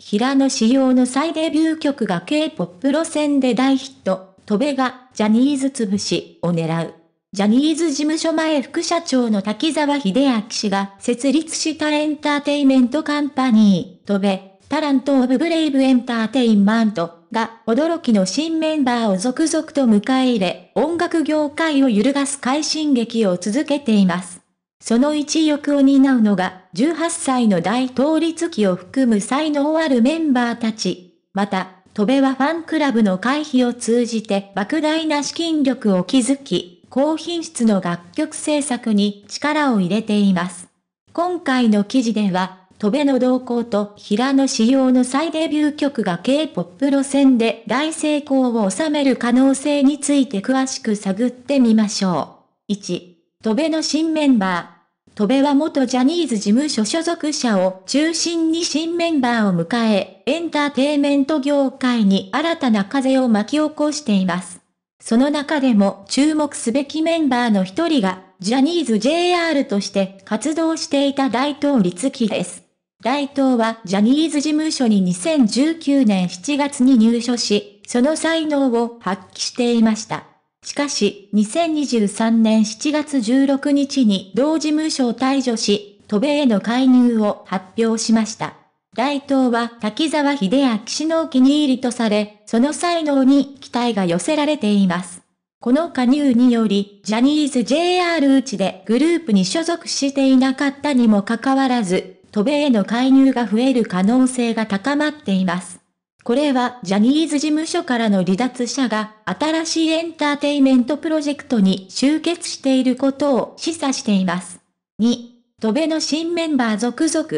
平野紫耀の再デビュー曲が K-POP 路線で大ヒット、戸部がジャニーズ潰しを狙う。ジャニーズ事務所前副社長の滝沢秀明氏が設立したエンターテイメントカンパニー、戸部、タラント・オブ・ブレイブ・エンターテインマントが驚きの新メンバーを続々と迎え入れ、音楽業界を揺るがす快進撃を続けています。その一翼を担うのが、18歳の大統立期を含む才能あるメンバーたち。また、戸部はファンクラブの会費を通じて莫大な資金力を築き、高品質の楽曲制作に力を入れています。今回の記事では、戸部の動向と平野仕様の再デビュー曲が K-POP 路線で大成功を収める可能性について詳しく探ってみましょう。1、戸部の新メンバー。戸部は元ジャニーズ事務所所属者を中心に新メンバーを迎え、エンターテイメント業界に新たな風を巻き起こしています。その中でも注目すべきメンバーの一人が、ジャニーズ JR として活動していた大東律樹です。大東はジャニーズ事務所に2019年7月に入所し、その才能を発揮していました。しかし、2023年7月16日に同事務所を退除し、渡米への介入を発表しました。大東は滝沢秀明氏のお気に入りとされ、その才能に期待が寄せられています。この加入により、ジャニーズ JR うちでグループに所属していなかったにもかかわらず、渡米への介入が増える可能性が高まっています。これはジャニーズ事務所からの離脱者が新しいエンターテイメントプロジェクトに集結していることを示唆しています。2、戸辺の新メンバー続々。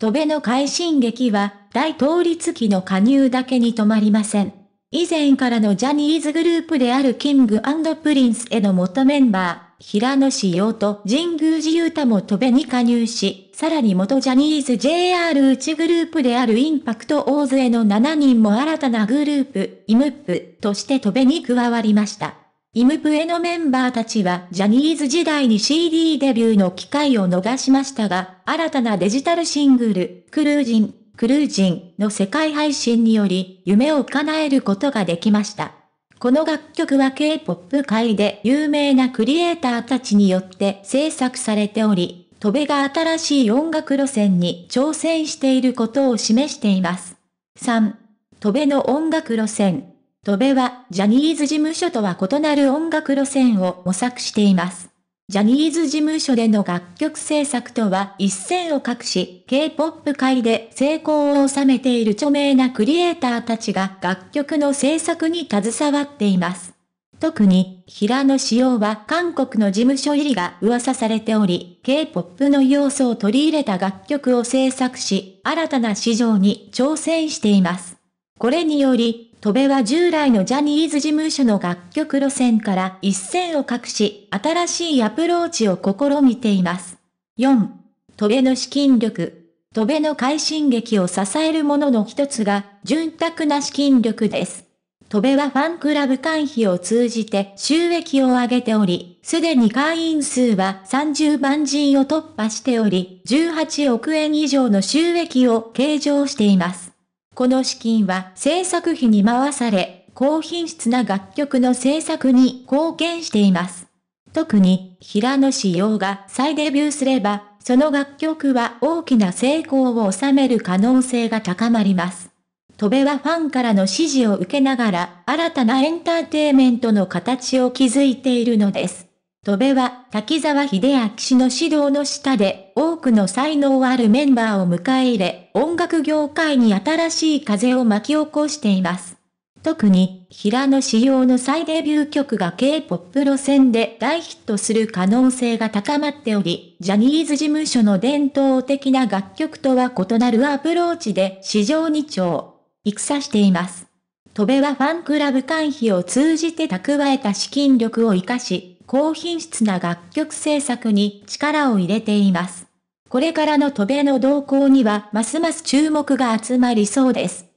戸辺の快進撃は大倒立期の加入だけに止まりません。以前からのジャニーズグループであるキングプリンスへの元メンバー、平野志陽と神宮寺勇太も戸べに加入し、さらに元ジャニーズ j r 内グループであるインパクト大勢の7人も新たなグループ、イムップとして戸べに加わりました。イムプへのメンバーたちはジャニーズ時代に CD デビューの機会を逃しましたが、新たなデジタルシングル、クルージンクルージンの世界配信により夢を叶えることができました。この楽曲は K-POP 界で有名なクリエイターたちによって制作されており、戸部が新しい音楽路線に挑戦していることを示しています。3. 戸部の音楽路線。戸部はジャニーズ事務所とは異なる音楽路線を模索しています。ジャニーズ事務所での楽曲制作とは一線を画し、K-POP 界で成功を収めている著名なクリエイターたちが楽曲の制作に携わっています。特に、平野紫耀は韓国の事務所入りが噂されており、K-POP の要素を取り入れた楽曲を制作し、新たな市場に挑戦しています。これにより、戸部は従来のジャニーズ事務所の楽曲路線から一線を画し、新しいアプローチを試みています。4. 戸部の資金力。戸部の快進撃を支えるものの一つが、潤沢な資金力です。戸部はファンクラブ会費を通じて収益を上げており、すでに会員数は30万人を突破しており、18億円以上の収益を計上しています。この資金は制作費に回され、高品質な楽曲の制作に貢献しています。特に、平野紫耀が再デビューすれば、その楽曲は大きな成功を収める可能性が高まります。戸部はファンからの支持を受けながら、新たなエンターテイメントの形を築いているのです。戸部は滝沢秀明氏の指導の下で多くの才能あるメンバーを迎え入れ、音楽業界に新しい風を巻き起こしています。特に、平野仕様の再デビュー曲が K-POP 路線で大ヒットする可能性が高まっており、ジャニーズ事務所の伝統的な楽曲とは異なるアプローチで市場に長、戦しています。戸部はファンクラブ会費を通じて蓄えた資金力を活かし、高品質な楽曲制作に力を入れています。これからの渡米の動向にはますます注目が集まりそうです。